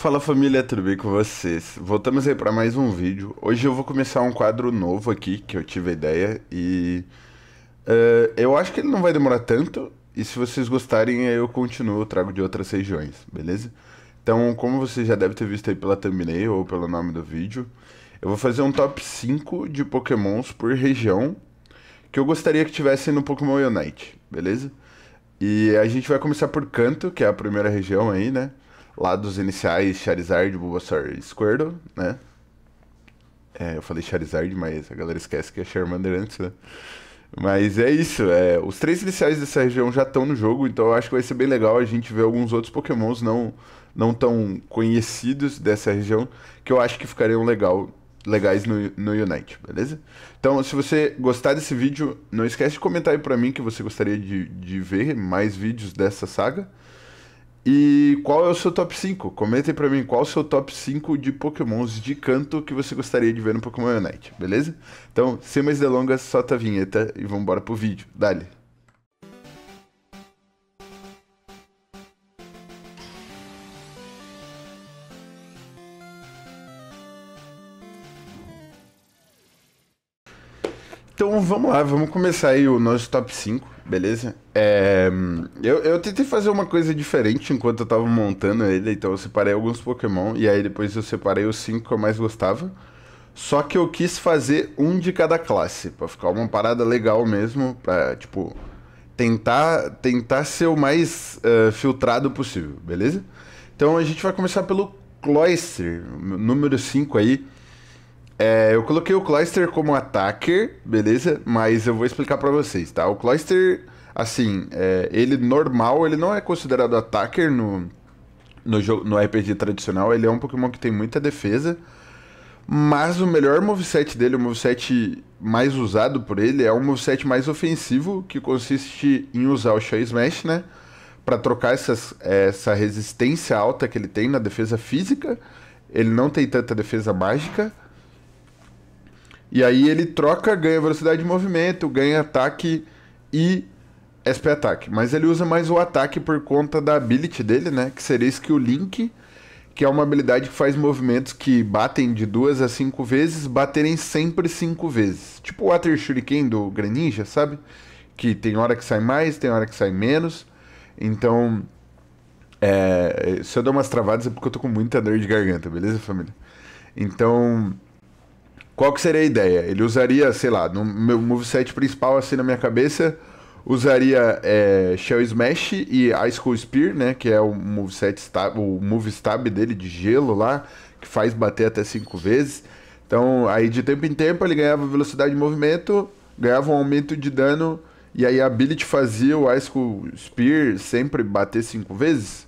Fala família, tudo bem com vocês? Voltamos aí para mais um vídeo. Hoje eu vou começar um quadro novo aqui que eu tive a ideia e uh, eu acho que ele não vai demorar tanto. E se vocês gostarem, eu continuo, trago de outras regiões, beleza? Então, como vocês já devem ter visto aí pela thumbnail ou pelo nome do vídeo, eu vou fazer um top 5 de pokémons por região que eu gostaria que tivessem no Pokémon Unite, beleza? E a gente vai começar por Canto, que é a primeira região aí, né? lá dos iniciais Charizard, Bulbasaur e Squirtle, né? É, eu falei Charizard, mas a galera esquece que é Charmander antes, né? Mas é isso, é, os três iniciais dessa região já estão no jogo, então eu acho que vai ser bem legal a gente ver alguns outros pokémons não, não tão conhecidos dessa região, que eu acho que ficariam legal, legais no, no Unite, beleza? Então, se você gostar desse vídeo, não esquece de comentar aí pra mim que você gostaria de, de ver mais vídeos dessa saga. E qual é o seu top 5? Comentem para mim qual é o seu top 5 de pokémons de canto que você gostaria de ver no Pokémon Unite, beleza? Então, sem mais delongas, solta a vinheta e vamos embora pro vídeo. Dale! Então vamos lá, vamos começar aí o nosso top 5. Beleza? É, eu, eu tentei fazer uma coisa diferente enquanto eu tava montando ele, então eu separei alguns Pokémon e aí depois eu separei os cinco que eu mais gostava. Só que eu quis fazer um de cada classe, pra ficar uma parada legal mesmo, pra, tipo, tentar, tentar ser o mais uh, filtrado possível, beleza? Então a gente vai começar pelo Cloyster, número 5 aí. É, eu coloquei o Cloyster como attacker, beleza? Mas eu vou explicar para vocês, tá? O Cloyster, assim, é, ele normal, ele não é considerado attacker no, no, jogo, no RPG tradicional. Ele é um Pokémon que tem muita defesa. Mas o melhor moveset dele, o moveset mais usado por ele, é um moveset mais ofensivo, que consiste em usar o Shell Smash, né? Para trocar essas, essa resistência alta que ele tem na defesa física. Ele não tem tanta defesa mágica. E aí ele troca, ganha velocidade de movimento, ganha ataque e é SP ataque. Mas ele usa mais o ataque por conta da ability dele, né? Que seria Skill Link, que é uma habilidade que faz movimentos que batem de duas a cinco vezes, baterem sempre cinco vezes. Tipo o Water Shuriken do Greninja, sabe? Que tem hora que sai mais, tem hora que sai menos. Então, é... se eu der umas travadas é porque eu tô com muita dor de garganta, beleza, família? Então, qual que seria a ideia? Ele usaria, sei lá, no meu moveset principal, assim na minha cabeça, usaria é, Shell Smash e Ice Cool Spear, né? Que é o moveset stab, o move stab dele de gelo lá, que faz bater até cinco vezes. Então, aí de tempo em tempo ele ganhava velocidade de movimento, ganhava um aumento de dano, e aí a Ability fazia o Ice Cool Spear sempre bater cinco vezes.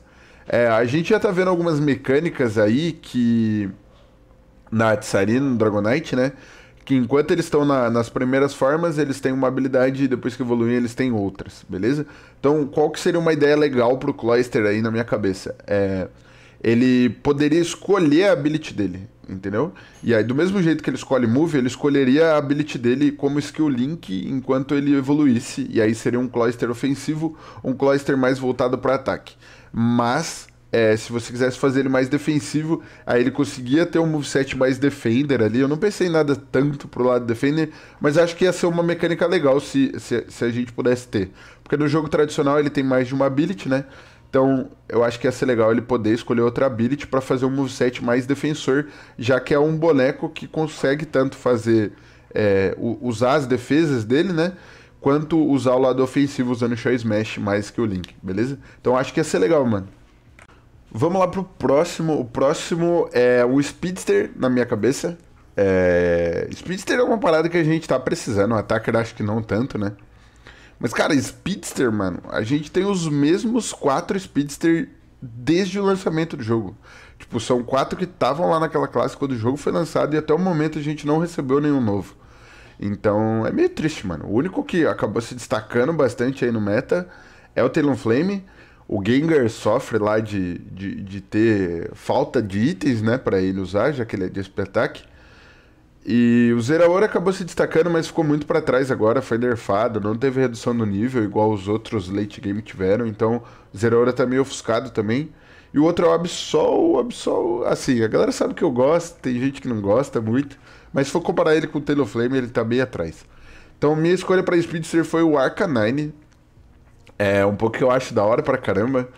É, a gente já tá vendo algumas mecânicas aí que na Tsarina, no Dragonite, né? Que enquanto eles estão na, nas primeiras formas, eles têm uma habilidade e depois que evoluem eles têm outras, beleza? Então, qual que seria uma ideia legal pro Cloyster aí na minha cabeça? É, ele poderia escolher a ability dele, entendeu? E aí, do mesmo jeito que ele escolhe move, ele escolheria a ability dele como skill link enquanto ele evoluísse. E aí seria um Cloyster ofensivo, um Cloyster mais voltado para ataque. Mas é, se você quisesse fazer ele mais defensivo, aí ele conseguia ter um moveset mais defender ali. Eu não pensei em nada tanto pro lado defender, mas acho que ia ser uma mecânica legal se, se, se, a gente pudesse ter. Porque no jogo tradicional ele tem mais de uma ability, né? Então eu acho que ia ser legal ele poder escolher outra ability para fazer um moveset mais defensor, já que é um boneco que consegue tanto fazer. É, usar as defesas dele, né? Quanto usar o lado ofensivo usando o Shell Smash mais que o Link, beleza? Então acho que ia ser legal, mano. Vamos lá pro próximo. O próximo é o Speedster, na minha cabeça. É... Speedster é uma parada que a gente tá precisando. O Attacker acho que não tanto, né? Mas, cara, Speedster, mano, a gente tem os mesmos quatro Speedster desde o lançamento do jogo. Tipo, são quatro que estavam lá naquela classe quando o jogo foi lançado e até o momento a gente não recebeu nenhum novo. Então, é meio triste, mano. O único que acabou se destacando bastante aí no meta é o Talon Flame o Gengar sofre lá de, de, de ter falta de itens, né, para ele usar, já que ele é de espetáculo. E o Zeraora acabou se destacando, mas ficou muito para trás agora, foi nerfado, não teve redução no nível igual os outros late game tiveram, então o Zeraora tá meio ofuscado também. E o outro é o Absol, o Absol, assim, a galera sabe que eu gosto, tem gente que não gosta muito, mas se for comparar ele com o Flame, ele tá meio atrás. Então minha escolha para Speedster foi o Arcanine, é um pouco que eu acho da hora pra caramba.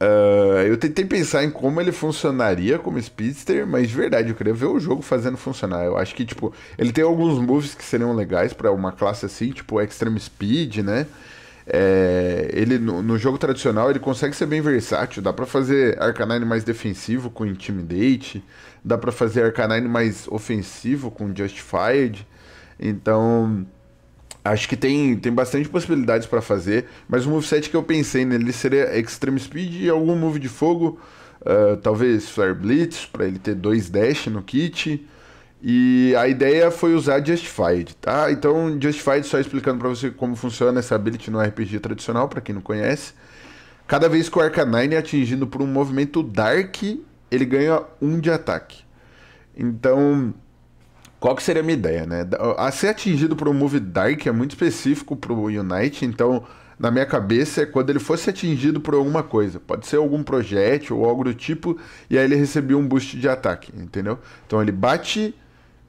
Uh, eu tentei pensar em como ele funcionaria como speedster, mas de verdade, eu queria ver o jogo fazendo funcionar. Eu acho que, tipo, ele tem alguns moves que seriam legais para uma classe assim, tipo Extreme Speed, né? É, ele no, no, jogo tradicional ele consegue ser bem versátil, dá para fazer Arcanine mais defensivo com Intimidate, dá para fazer Arcanine mais ofensivo com Justified. Então, Acho que tem, tem bastante possibilidades para fazer, mas o moveset que eu pensei nele seria Extreme Speed e algum move de fogo, uh, talvez Flare Blitz, para ele ter dois dash no kit. E a ideia foi usar Justified, tá? Então, Justified, só explicando para você como funciona essa ability no RPG tradicional, para quem não conhece. Cada vez que o Arcanine é atingido por um movimento Dark, ele ganha um de ataque. Então, qual que seria a minha ideia, né? A ser atingido por um move dark é muito específico para o Unite, então na minha cabeça é quando ele fosse atingido por alguma coisa. Pode ser algum projétil ou algo do tipo, e aí ele recebeu um boost de ataque, entendeu? Então ele bate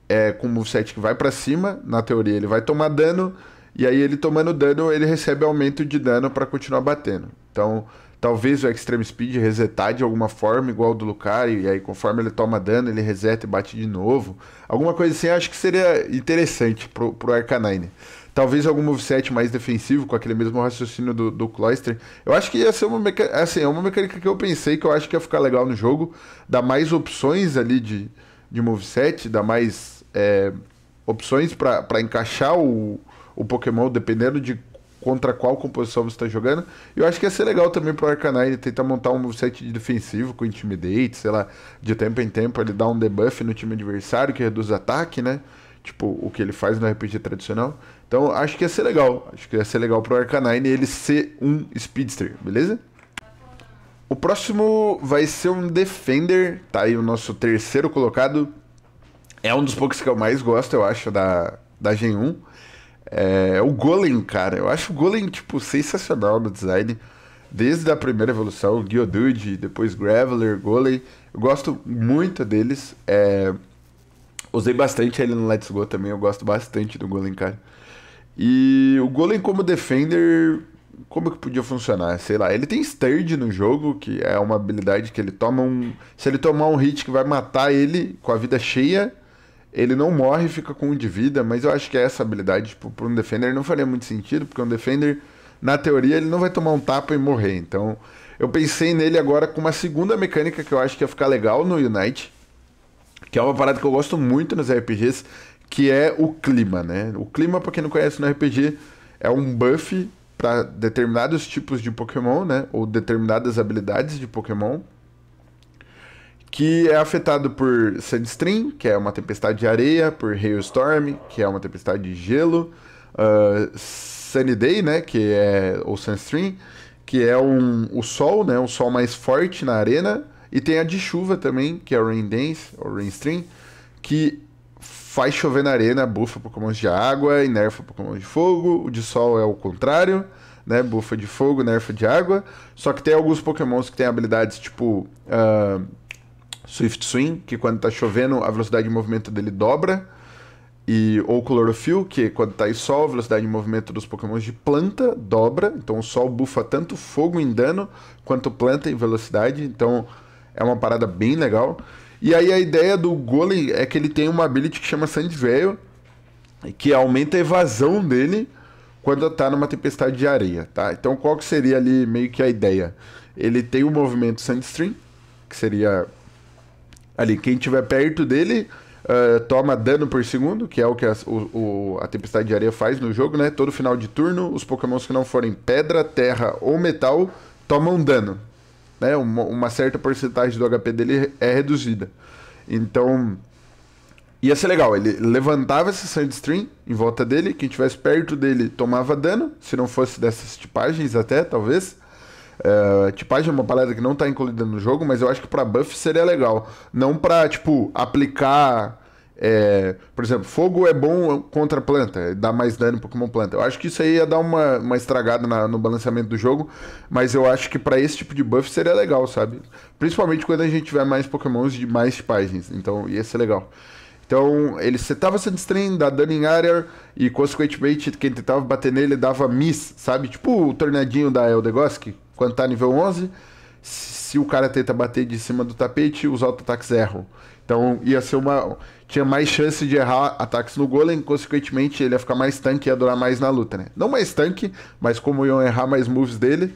é, com um moveset que vai para cima, na teoria ele vai tomar dano, e aí ele tomando dano, ele recebe aumento de dano para continuar batendo. Então, Talvez o Extreme Speed resetar de alguma forma, igual do Lucario, e aí conforme ele toma dano, ele reseta e bate de novo. Alguma coisa assim, acho que seria interessante pro, pro Arcanine. Talvez algum moveset mais defensivo, com aquele mesmo raciocínio do, do Cloyster. Eu acho que ia ser uma mecânica. Assim, é uma mecânica que eu pensei que eu acho que ia ficar legal no jogo. Dar mais opções ali de, de moveset, dar mais é, opções para encaixar o, o Pokémon, dependendo de contra qual composição você está jogando. E eu acho que ia ser legal também para o Arcanine tentar montar um set de defensivo com Intimidate, sei lá, de tempo em tempo ele dá um debuff no time adversário que reduz ataque, né? Tipo, o que ele faz no RPG tradicional. Então, acho que ia ser legal. Acho que ia ser legal para o Arcanine ele ser um Speedster, beleza? O próximo vai ser um Defender, tá aí o nosso terceiro colocado. É um dos poucos que eu mais gosto, eu acho, da, da Gen 1. É, o Golem, cara, eu acho o Golem, tipo, sensacional no design. Desde a primeira evolução, Geodude, depois Graveler, Golem. Eu gosto muito deles. É, usei bastante ele no Let's Go também, eu gosto bastante do Golem, cara. E o Golem como Defender, como que podia funcionar? Sei lá, ele tem Sturge no jogo, que é uma habilidade que ele toma um... Se ele tomar um hit que vai matar ele com a vida cheia ele não morre, fica com um de vida, mas eu acho que é essa habilidade, tipo, para um defender não faria muito sentido, porque um defender, na teoria, ele não vai tomar um tapa e morrer. Então, eu pensei nele agora com uma segunda mecânica que eu acho que ia ficar legal no Unite, que é uma parada que eu gosto muito nos RPGs, que é o clima, né? O clima, para quem não conhece no RPG, é um buff para determinados tipos de Pokémon, né? Ou determinadas habilidades de Pokémon que é afetado por Sandstream, que é uma tempestade de areia, por Hailstorm, que é uma tempestade de gelo, uh, Sunny Day, né, que é ou Sunstream, que é um, o sol, né, um sol mais forte na arena, e tem a de chuva também, que é o Rain Dance, ou Rainstream, que faz chover na arena, bufa Pokémon de água e nerfa Pokémon de fogo, o de sol é o contrário, né, bufa de fogo, nerfa de água, só que tem alguns Pokémons que têm habilidades tipo... Uh, Swift Swing, que quando está chovendo a velocidade de movimento dele dobra, e ou Chlorophyll, que quando está em sol a velocidade de movimento dos Pokémon de planta dobra, então o sol bufa tanto fogo em dano quanto planta em velocidade, então é uma parada bem legal. E aí a ideia do Golem é que ele tem uma ability que chama Sand Veil, que aumenta a evasão dele quando está numa tempestade de areia, tá? Então qual que seria ali meio que a ideia? Ele tem o movimento Sandstream, que seria ali. Quem estiver perto dele uh, toma dano por segundo, que é o que a, o, o, a Tempestade de Areia faz no jogo, né? Todo final de turno, os pokémons que não forem pedra, terra ou metal tomam dano. Né? Uma, uma certa porcentagem do HP dele é reduzida. Então, ia ser legal. Ele levantava esse Sandstream em volta dele, quem estivesse perto dele tomava dano, se não fosse dessas tipagens até, talvez. Uh, é, tipagem é uma palavra que não tá incluída no jogo, mas eu acho que para buff seria legal. Não para tipo, aplicar. É, por exemplo, fogo é bom contra planta, dá mais dano Pokémon planta. Eu acho que isso aí ia dar uma, uma estragada na, no balanceamento do jogo, mas eu acho que para esse tipo de buff seria legal, sabe? Principalmente quando a gente tiver mais Pokémons de mais páginas, então ia ser legal. Então ele setava Sandstream, dá dano em área e consequentemente quem tentava bater nele dava miss, sabe? Tipo o tornadinho da Eldegosk, quando tá nível 11, se o cara tenta bater de cima do tapete, os auto-ataques erram. Então ia ser uma. Tinha mais chance de errar ataques no golem, consequentemente ele ia ficar mais tanque e ia durar mais na luta, né? Não mais tanque, mas como iam errar mais moves dele,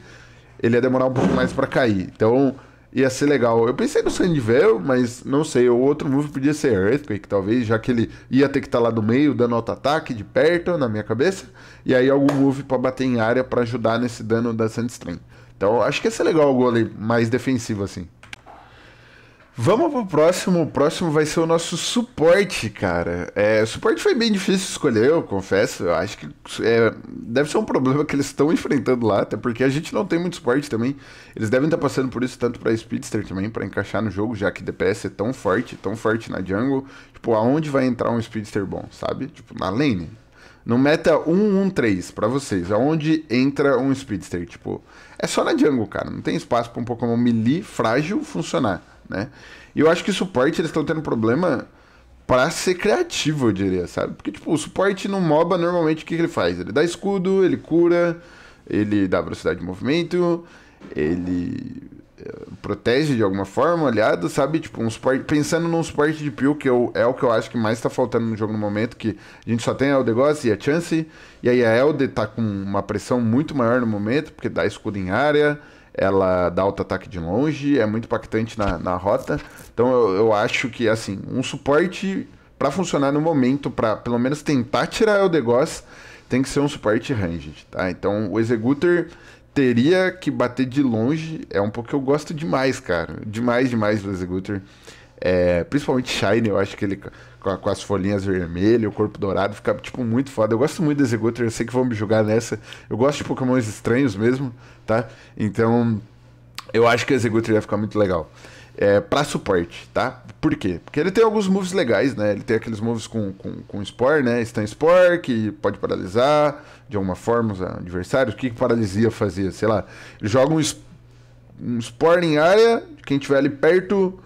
ele ia demorar um pouco mais para cair. Então ia ser legal. Eu pensei no Sandvel, mas não sei. O outro move podia ser Earthquake, talvez, já que ele ia ter que estar tá lá no meio, dando auto-ataque de perto, na minha cabeça. E aí algum move para bater em área para ajudar nesse dano da Sandstream. Então acho que ia ser legal o gole mais defensivo, assim. Vamos pro próximo. O próximo vai ser o nosso suporte, cara. É, suporte foi bem difícil escolher, eu confesso. Eu acho que é, deve ser um problema que eles estão enfrentando lá, até porque a gente não tem muito suporte também. Eles devem estar tá passando por isso tanto para Speedster também, para encaixar no jogo, já que DPS é tão forte, tão forte na jungle. Tipo, aonde vai entrar um Speedster bom, sabe? Tipo, na lane no meta 113 para vocês, aonde entra um Speedster, tipo, é só na jungle, cara, não tem espaço para um Pokémon melee frágil funcionar, né? E eu acho que o suporte eles estão tendo problema para ser criativo, eu diria, sabe? Porque tipo, o suporte no MOBA normalmente o que, que ele faz? Ele dá escudo, ele cura, ele dá velocidade de movimento, ele protege de alguma forma, olhado, sabe? Tipo, um suporte, pensando num suporte de pio que eu, é o que eu acho que mais tá faltando no jogo no momento, que a gente só tem a Eldegoss e a Chance, e aí a Elde tá com uma pressão muito maior no momento, porque dá escudo em área, ela dá alto ataque de longe, é muito impactante na, na rota. Então eu, eu acho que, assim, um suporte para funcionar no momento, para pelo menos tentar tirar a Eldegoss, tem que ser um suporte ranged, tá? Então o Executor teria que bater de longe. É um pouco que eu gosto demais, cara. Demais, demais do Executor. É, principalmente Shine, eu acho que ele com, com, as folhinhas vermelhas, o corpo dourado, fica tipo muito foda. Eu gosto muito do Executor, eu sei que vão me julgar nessa. Eu gosto de Pokémons estranhos mesmo, tá? Então, eu acho que o Executor ia ficar muito legal é, para suporte, tá? Por quê? Porque ele tem alguns moves legais, né? Ele tem aqueles moves com, com, com Spore, né? Stun Spore, que pode paralisar de alguma forma os adversários. O que, que paralisia fazia? Sei lá. Ele joga um, um Spore em área, quem tiver ali perto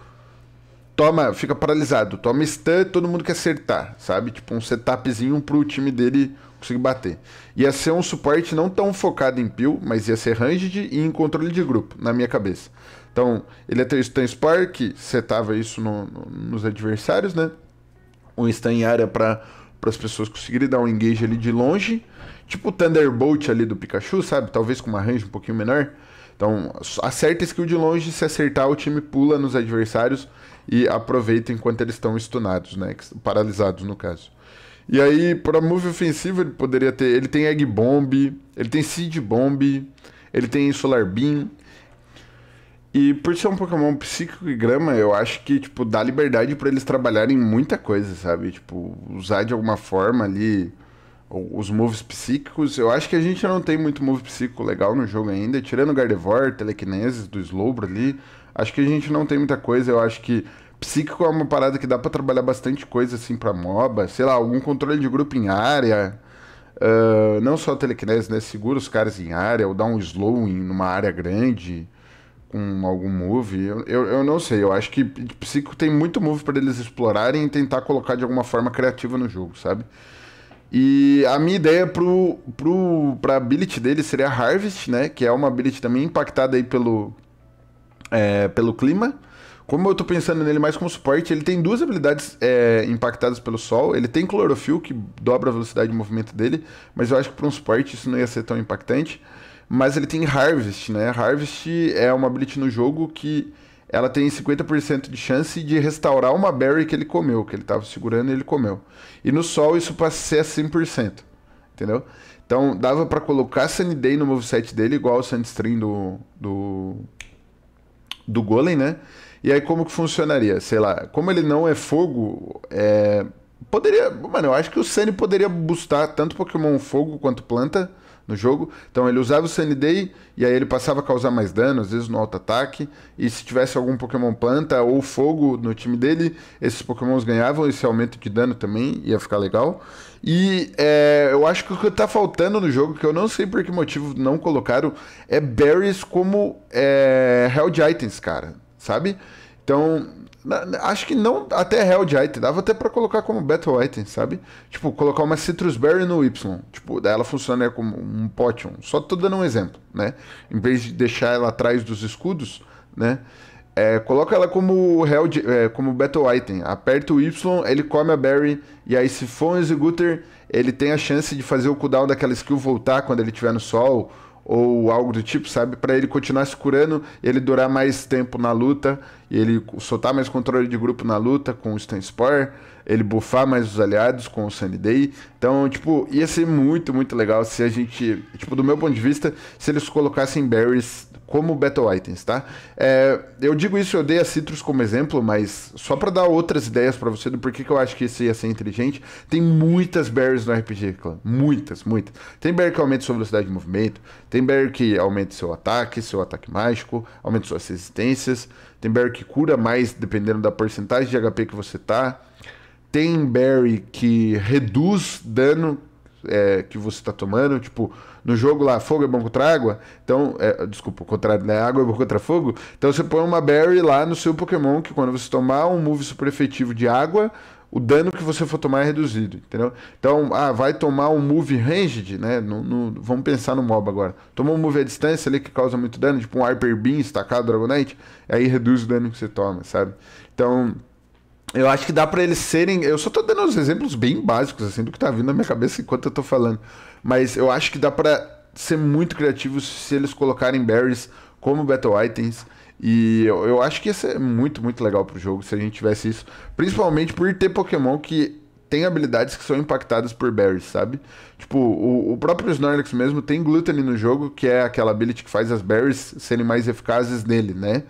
toma, fica paralisado. Toma stun, todo mundo quer acertar, sabe? Tipo um setupzinho pro time dele conseguir bater. Ia ser um suporte não tão focado em peel, mas ia ser ranged e em controle de grupo, na minha cabeça. Então, ele Eletristan é Spark setava isso no, no, nos adversários, né? Um stun em área para as pessoas conseguirem dar um engage ali de longe. Tipo o Thunderbolt ali do Pikachu, sabe? Talvez com uma range um pouquinho menor. Então, acerta skill de longe, se acertar o time pula nos adversários e aproveita enquanto eles estão stunados, né? Paralisados no caso. E aí, para move ofensivo, ele poderia ter. Ele tem Egg Bomb, ele tem Seed Bomb, ele tem Solar Beam, e por ser um Pokémon psíquico e grama, eu acho que, tipo, dá liberdade para eles trabalharem muita coisa, sabe? Tipo, usar de alguma forma ali os moves psíquicos. Eu acho que a gente não tem muito move psíquico legal no jogo ainda. Tirando Gardevoir, Telekinesis, do Slowbro ali, acho que a gente não tem muita coisa. Eu acho que psíquico é uma parada que dá para trabalhar bastante coisa, assim, pra MOBA. Sei lá, algum controle de grupo em área. Uh, não só Telekinesis, né? Segura os caras em área, ou dá um slow em uma área grande com algum move. Eu, eu, eu, não sei, eu acho que Psico tem muito move para eles explorarem e tentar colocar de alguma forma criativa no jogo, sabe? E a minha ideia pro, pro, pra ability dele seria Harvest, né? Que é uma ability também impactada aí pelo, é, pelo clima. Como eu tô pensando nele mais como suporte, ele tem duas habilidades é, impactadas pelo sol. Ele tem clorofil, que dobra a velocidade de movimento dele, mas eu acho que para um suporte isso não ia ser tão impactante mas ele tem Harvest, né? Harvest é uma habilidade no jogo que ela tem 50% de chance de restaurar uma berry que ele comeu, que ele estava segurando e ele comeu. E no sol isso passa a ser 100%, entendeu? Então dava para colocar Sunny Day no moveset dele, igual o Sandstream do, do, do Golem, né? E aí como que funcionaria? Sei lá, como ele não é fogo, é... Poderia, mano, eu acho que o Sunny poderia boostar tanto Pokémon fogo quanto planta no jogo. Então ele usava o Sunny Day e aí ele passava a causar mais dano, às vezes no auto-ataque. E se tivesse algum Pokémon planta ou fogo no time dele, esses Pokémons ganhavam esse aumento de dano também, ia ficar legal. E é, eu acho que o que está faltando no jogo, que eu não sei por que motivo não colocaram, é berries como é, held items, cara, sabe? Então, Acho que não até Held Item, dava até para colocar como Battle Item, sabe? Tipo, colocar uma Citrus Berry no Y. Tipo, daí ela funciona como um Potion. Só tô dando um exemplo, né? Em vez de deixar ela atrás dos escudos, né? É, coloca ela como Hell é, como Battle Item. Aperta o Y, ele come a Berry. E aí, se for um Executor, ele tem a chance de fazer o cooldown daquela skill voltar quando ele tiver no sol ou algo do tipo, sabe? Para ele continuar se curando, ele durar mais tempo na luta, ele soltar mais controle de grupo na luta com o Stan Spore, ele buffar mais os aliados com o Sunny Day. Então, tipo, ia ser muito, muito legal se a gente, tipo, do meu ponto de vista, se eles colocassem berries como Battle Items, tá? É, eu digo isso, eu dei a Citrus como exemplo, mas só para dar outras ideias para você do porquê que eu acho que isso ia ser inteligente, tem muitas berries no RPG Clã. Muitas, muitas. Tem berry que aumenta sua velocidade de movimento, tem berry que aumenta seu ataque, seu ataque mágico, aumenta suas resistências, tem berry que cura mais dependendo da porcentagem de HP que você tá, tem berry que reduz dano é, que você tá tomando, tipo no jogo lá, fogo é bom contra água, então, é, desculpa, o contrário, né? Água é bom contra fogo. Então você põe uma berry lá no seu Pokémon, que quando você tomar um move super efetivo de água, o dano que você for tomar é reduzido, entendeu? Então, ah, vai tomar um move ranged, né? No, no, vamos pensar no mob agora. Tomou um move à distância ali que causa muito dano, tipo um Hyper Beam, estacado Dragonite, aí reduz o dano que você toma, sabe? Então, eu acho que dá para eles serem. Eu só tô dando uns exemplos bem básicos, assim, do que tá vindo na minha cabeça enquanto eu tô falando. Mas eu acho que dá para ser muito criativo se eles colocarem berries como battle items. E eu, eu acho que ia ser muito, muito legal pro jogo se a gente tivesse isso. Principalmente por ter Pokémon que tem habilidades que são impactadas por berries, sabe? Tipo, o, o, próprio Snorlax mesmo tem Gluttony no jogo, que é aquela habilidade que faz as berries serem mais eficazes nele, né?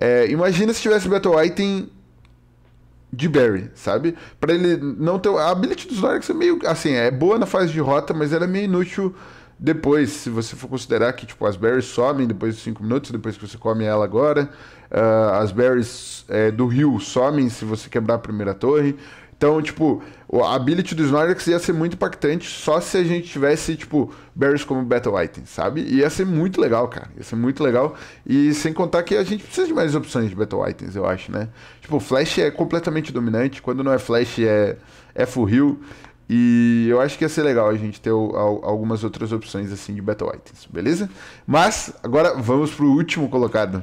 É, imagina se tivesse Battle Item de Barry, sabe? Para ele não ter. A habilidade dos Norix é meio. Assim, é boa na fase de rota, mas ela é meio inútil depois, se você for considerar que tipo, as berries somem depois de 5 minutos, depois que você come ela agora, uh, as berries é, do rio somem se você quebrar a primeira torre. Então, tipo, a ability do Snorlax é ia ser muito impactante só se a gente tivesse, tipo, berries como Battle Item, sabe? Ia ser muito legal, cara. Ia ser muito legal. E sem contar que a gente precisa de mais opções de Battle Items, eu acho, né? Tipo, Flash é completamente dominante. Quando não é Flash, é, é full heal. E eu acho que ia ser legal a gente ter algumas outras opções assim de Battle Items, beleza? Mas agora vamos pro último colocado.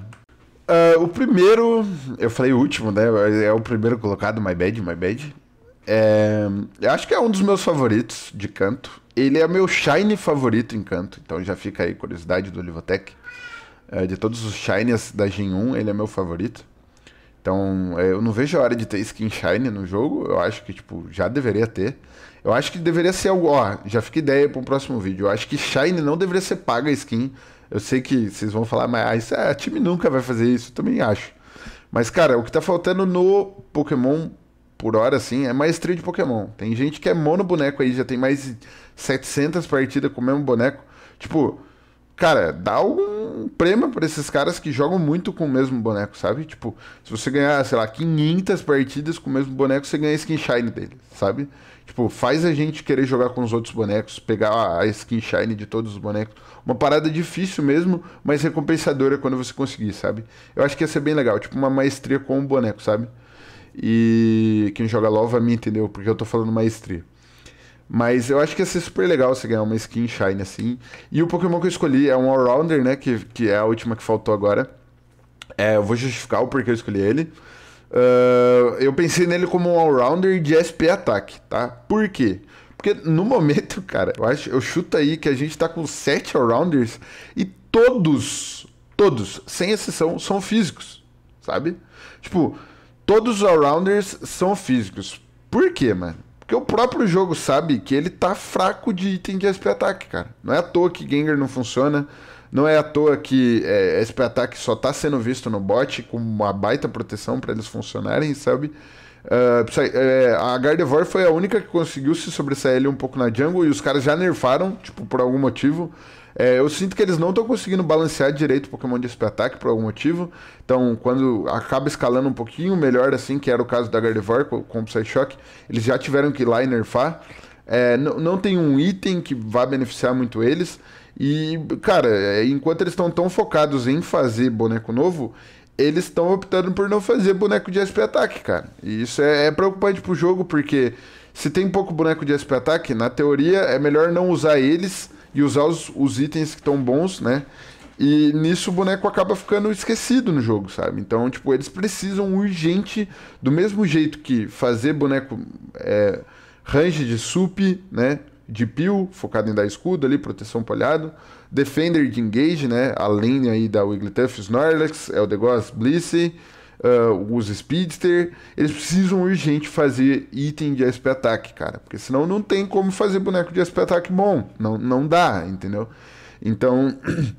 Uh, o primeiro, eu falei o último, né? É o primeiro colocado, my bad, my bad. É, eu acho que é um dos meus favoritos de canto. Ele é meu shine favorito em canto, então já fica aí curiosidade do Livotec. É, de todos os shines da Gen 1, ele é meu favorito. Então, é, eu não vejo a hora de ter skin shine no jogo. Eu acho que, tipo, já deveria ter. Eu acho que deveria ser algo. Ó, já fica ideia para um próximo vídeo. Eu acho que shine não deveria ser paga skin. Eu sei que vocês vão falar, mas ah, é, a time nunca vai fazer isso. Eu também acho. Mas, cara, o que tá faltando no Pokémon por hora, assim, é maestria de Pokémon. Tem gente que é mono boneco aí, já tem mais de 700 partidas com o mesmo boneco. Tipo, cara, dá algum prêmio para esses caras que jogam muito com o mesmo boneco, sabe? Tipo, se você ganhar, sei lá, 500 partidas com o mesmo boneco, você ganha a skin shine dele, sabe? Tipo, faz a gente querer jogar com os outros bonecos, pegar a skin shine de todos os bonecos. Uma parada difícil mesmo, mas recompensadora quando você conseguir, sabe? Eu acho que ia ser bem legal, tipo uma maestria com o um boneco, sabe? E quem joga LOL vai me entender porque eu tô falando maestria. Mas eu acho que ia ser super legal você ganhar uma skin Shine assim. E o Pokémon que eu escolhi é um Allrounder, né? Que, que é a última que faltou agora. É, eu vou justificar o porquê eu escolhi ele. Uh, eu pensei nele como um Allrounder de SP ataque, tá? Por quê? Porque no momento, cara, eu acho, eu chuto aí que a gente tá com sete Allrounders e todos, todos, sem exceção, são físicos, sabe? Tipo, todos os all-rounders são físicos. Por quê, mano? Porque o próprio jogo sabe que ele tá fraco de item de SP ataque, cara. Não é à toa que Gengar não funciona. Não é à toa que é, SP ataque só tá sendo visto no bot com uma baita proteção para eles funcionarem, sabe? Uh, a Gardevoir foi a única que conseguiu se sobressair ali um pouco na jungle e os caras já nerfaram, tipo, por algum motivo. É, eu sinto que eles não estão conseguindo balancear direito o Pokémon de SP-Ataque por algum motivo. Então, quando acaba escalando um pouquinho melhor, assim, que era o caso da Gardevoir com, com o Psyshock, eles já tiveram que ir lá e nerfar. É, não tem um item que vá beneficiar muito eles. E, cara, enquanto eles estão tão focados em fazer boneco novo, eles estão optando por não fazer boneco de SP ataque, cara. E isso é, é preocupante pro jogo, porque se tem pouco boneco de SP ataque, na teoria é melhor não usar eles e usar os, os itens que estão bons, né? E nisso o boneco acaba ficando esquecido no jogo, sabe? Então, tipo, eles precisam urgente, do mesmo jeito que fazer boneco é, range de sup, né? De peel, focado em dar escudo ali, proteção polhado Defender de Engage, né? Além aí da Wigglytuff, Snorlax, Eldegoss, Blissey, uh, os Speedster. Eles precisam urgente fazer item de SP ataque, cara. Porque senão não tem como fazer boneco de SP ataque bom. Não, não dá, entendeu? Então...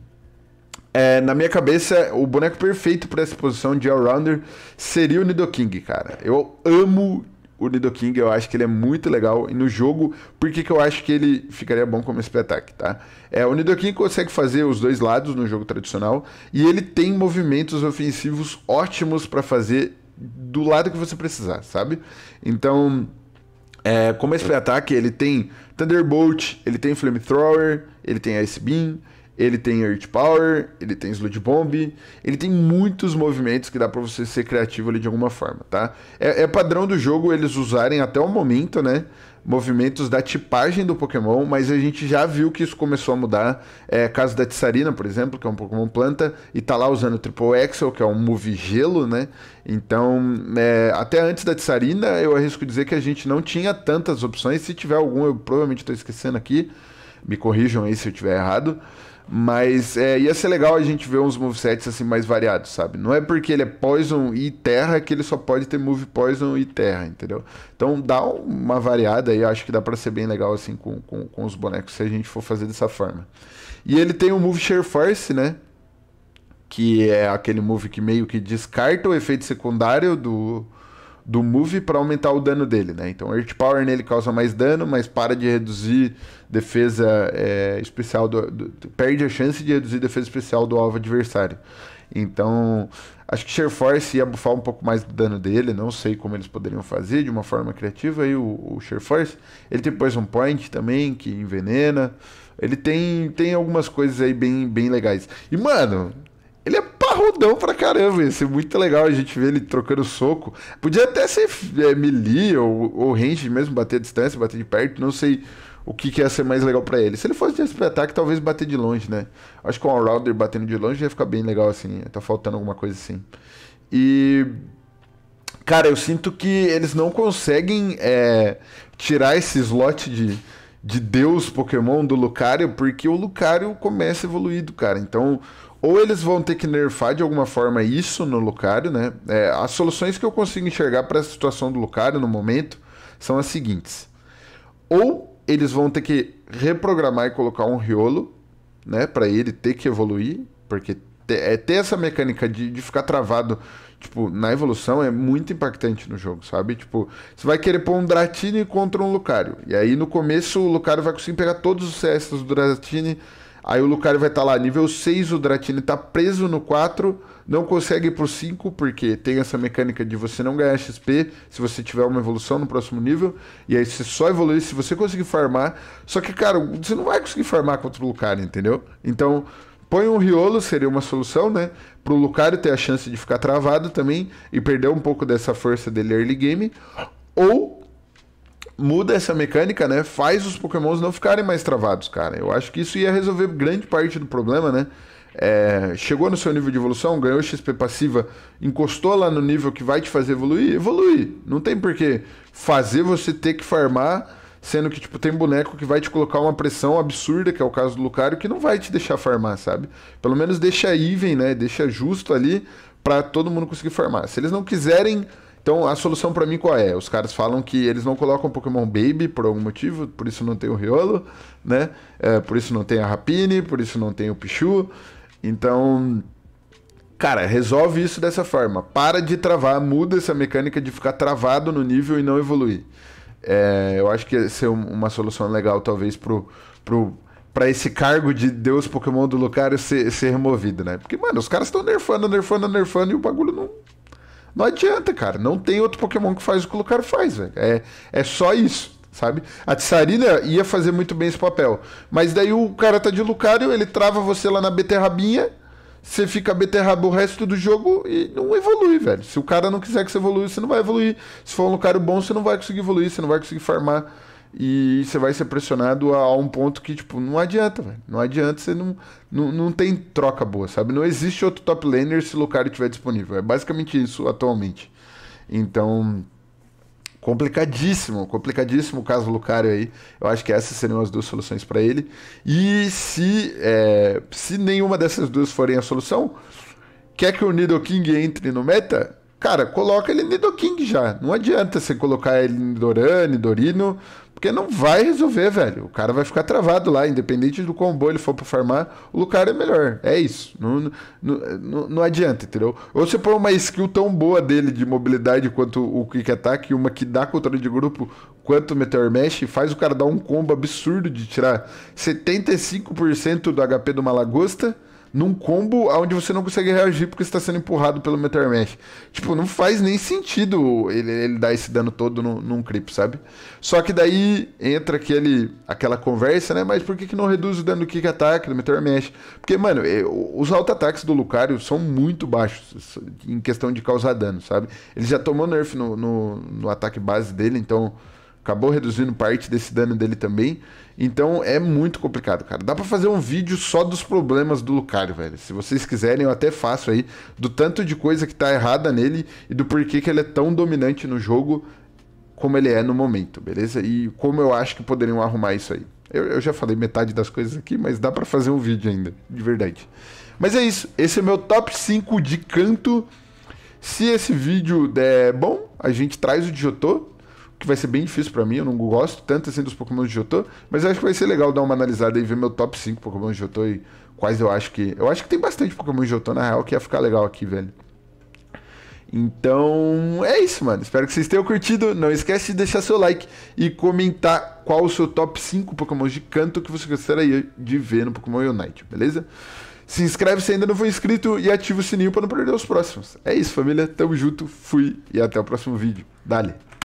É, na minha cabeça, o boneco perfeito para essa posição de all-rounder seria o Nidoking, cara. Eu amo o Nidoking King, eu acho que ele é muito legal. E no jogo, por que, que eu acho que ele ficaria bom como espetáculo, tá? É, o Nidoking King consegue fazer os dois lados no jogo tradicional e ele tem movimentos ofensivos ótimos para fazer do lado que você precisar, sabe? Então, é, como esse ataque, ele tem Thunderbolt, ele tem Flamethrower, ele tem Ice Beam, ele tem Earth Power, ele tem Sludge Bomb, ele tem muitos movimentos que dá para você ser criativo ali de alguma forma, tá? É, é, padrão do jogo eles usarem até o momento, né? Movimentos da tipagem do Pokémon, mas a gente já viu que isso começou a mudar. É caso da Tsarina, por exemplo, que é um Pokémon planta, e tá lá usando o Triple Axel, que é um move gelo, né? Então, é, até antes da Tsarina, eu arrisco dizer que a gente não tinha tantas opções. Se tiver algum, eu provavelmente estou esquecendo aqui. Me corrijam aí se eu estiver errado. Mas é, ia ser legal a gente ver uns movesets assim mais variados, sabe? Não é porque ele é Poison e Terra que ele só pode ter Move Poison e Terra, entendeu? Então dá uma variada aí, acho que dá pra ser bem legal assim com, com, com os bonecos se a gente for fazer dessa forma. E ele tem o Move Share Force, né? Que é aquele move que meio que descarta o efeito secundário do, do move para aumentar o dano dele, né? Então, Earth Power nele causa mais dano, mas para de reduzir defesa é, especial do, do, perde a chance de reduzir defesa especial do alvo adversário. Então, acho que Share Force ia bufar um pouco mais do dano dele, não sei como eles poderiam fazer de uma forma criativa. E o, o Share Force, ele tem Poison Point também, que envenena. Ele tem, tem algumas coisas aí bem, bem legais. E, mano, parrudão pra caramba. Ia ser muito legal a gente ver ele trocando soco. Podia até ser é, melee ou, ou range mesmo, bater a distância, bater de perto, não sei o que, que ia ser mais legal para ele. Se ele fosse de ataque, talvez bater de longe, né? Acho que um all-rounder batendo de longe ia ficar bem legal, assim. Tá faltando alguma coisa assim. E. Cara, eu sinto que eles não conseguem é, tirar esse slot de, de Deus Pokémon do Lucario, porque o Lucario começa evoluído, cara. Então, ou eles vão ter que nerfar de alguma forma isso no Lucario, né? É, as soluções que eu consigo enxergar para a situação do Lucario no momento são as seguintes. Ou eles vão ter que reprogramar e colocar um Riolo, né? Para ele ter que evoluir, porque é, ter essa mecânica de, de, ficar travado, tipo, na evolução é muito impactante no jogo, sabe? Tipo, você vai querer pôr um Dratini contra um Lucario. E aí no começo o Lucario vai conseguir pegar todos os CS do Dratini Aí o Lucario vai estar tá lá nível 6, o Dratini está preso no 4, não consegue ir pro 5, porque tem essa mecânica de você não ganhar XP se você tiver uma evolução no próximo nível, e aí você só evolui se você conseguir farmar. Só que, cara, você não vai conseguir farmar contra o Lucario, entendeu? Então, põe um Riolo, seria uma solução, né? Pro Lucario ter a chance de ficar travado também e perder um pouco dessa força dele early game. Ou muda essa mecânica, né? Faz os pokémons não ficarem mais travados, cara. Eu acho que isso ia resolver grande parte do problema, né? É, chegou no seu nível de evolução, ganhou XP passiva, encostou lá no nível que vai te fazer evoluir, evolui. Não tem porquê fazer você ter que farmar, sendo que tipo, tem boneco que vai te colocar uma pressão absurda, que é o caso do Lucario, que não vai te deixar farmar, sabe? Pelo menos deixa even, né? Deixa justo ali para todo mundo conseguir farmar. Se eles não quiserem então a solução para mim qual é? Os caras falam que eles não colocam Pokémon Baby por algum motivo, por isso não tem o Riolo, né? É, por isso não tem a Rapine, por isso não tem o Pichu. Então, cara, resolve isso dessa forma. Para de travar, muda essa mecânica de ficar travado no nível e não evoluir. É, eu acho que ia ser uma solução legal, talvez, pro, pro, para esse cargo de Deus Pokémon do Lucario ser, ser removido, né? Porque, mano, os caras estão nerfando, nerfando, nerfando e o bagulho não, não adianta, cara. Não tem outro Pokémon que faz o que o Lucario faz, velho. É, é só isso, sabe? A Tsarina ia fazer muito bem esse papel. Mas daí o cara tá de Lucario, ele trava você lá na beterrabinha, você fica beterraba o resto do jogo e não evolui, velho. Se o cara não quiser que você evolua, você não vai evoluir. Se for um Lucario bom, você não vai conseguir evoluir, você não vai conseguir farmar e você vai ser pressionado a, um ponto que, tipo, não adianta, velho. Não adianta, você não, não, não tem troca boa, sabe? Não existe outro top laner se o Lucario estiver disponível. É basicamente isso atualmente. Então, complicadíssimo, complicadíssimo o caso do Lucario aí. Eu acho que essas seriam as duas soluções para ele. E se, é, se nenhuma dessas duas forem a solução, quer que o Nidoking entre no meta? Cara, coloca ele Nidoking já. Não adianta você colocar ele Nidoran, Nidorino, porque não vai resolver, velho. O cara vai ficar travado lá, independente do combo ele for pra farmar, o Lucario é melhor. É isso. Não, não, não, não adianta, entendeu? Ou você põe uma skill tão boa dele de mobilidade quanto o Quick Attack, uma que dá controle de grupo quanto o Meteor Mesh, faz o cara dar um combo absurdo de tirar 75% do HP do malagosta num combo onde você não consegue reagir porque está sendo empurrado pelo Meteor Mesh. Tipo, não faz nem sentido ele, ele dar esse dano todo no, num creep, sabe? Só que daí entra aquele, aquela conversa, né? Mas por que, que não reduz o dano do kick ataque do Meteor Mesh? Porque, mano, os auto-ataques do Lucario são muito baixos em questão de causar dano, sabe? Ele já tomou nerf no, no, no ataque base dele, então acabou reduzindo parte desse dano dele também. Então é muito complicado, cara. Dá para fazer um vídeo só dos problemas do Lucario, velho. Se vocês quiserem, eu até faço aí do tanto de coisa que tá errada nele e do porquê que ele é tão dominante no jogo como ele é no momento, beleza? E como eu acho que poderiam arrumar isso aí. Eu, eu já falei metade das coisas aqui, mas dá para fazer um vídeo ainda, de verdade. Mas é isso. Esse é meu top 5 de canto. Se esse vídeo der bom, a gente traz o Dijotô que vai ser bem difícil para mim. Eu não gosto tanto assim dos Pokémon de Jotô, mas acho que vai ser legal dar uma analisada e ver meu top 5 Pokémon de Jotô e quais eu acho que. Eu acho que tem bastante Pokémon de Jotô na real que ia ficar legal aqui, velho. Então é isso, mano. Espero que vocês tenham curtido. Não esquece de deixar seu like e comentar qual o seu top 5 Pokémon de canto que você gostaria de ver no Pokémon Unite, beleza? Se inscreve se ainda não for inscrito e ativa o sininho para não perder os próximos. É isso, família. Tamo junto, fui e até o próximo vídeo. Dale!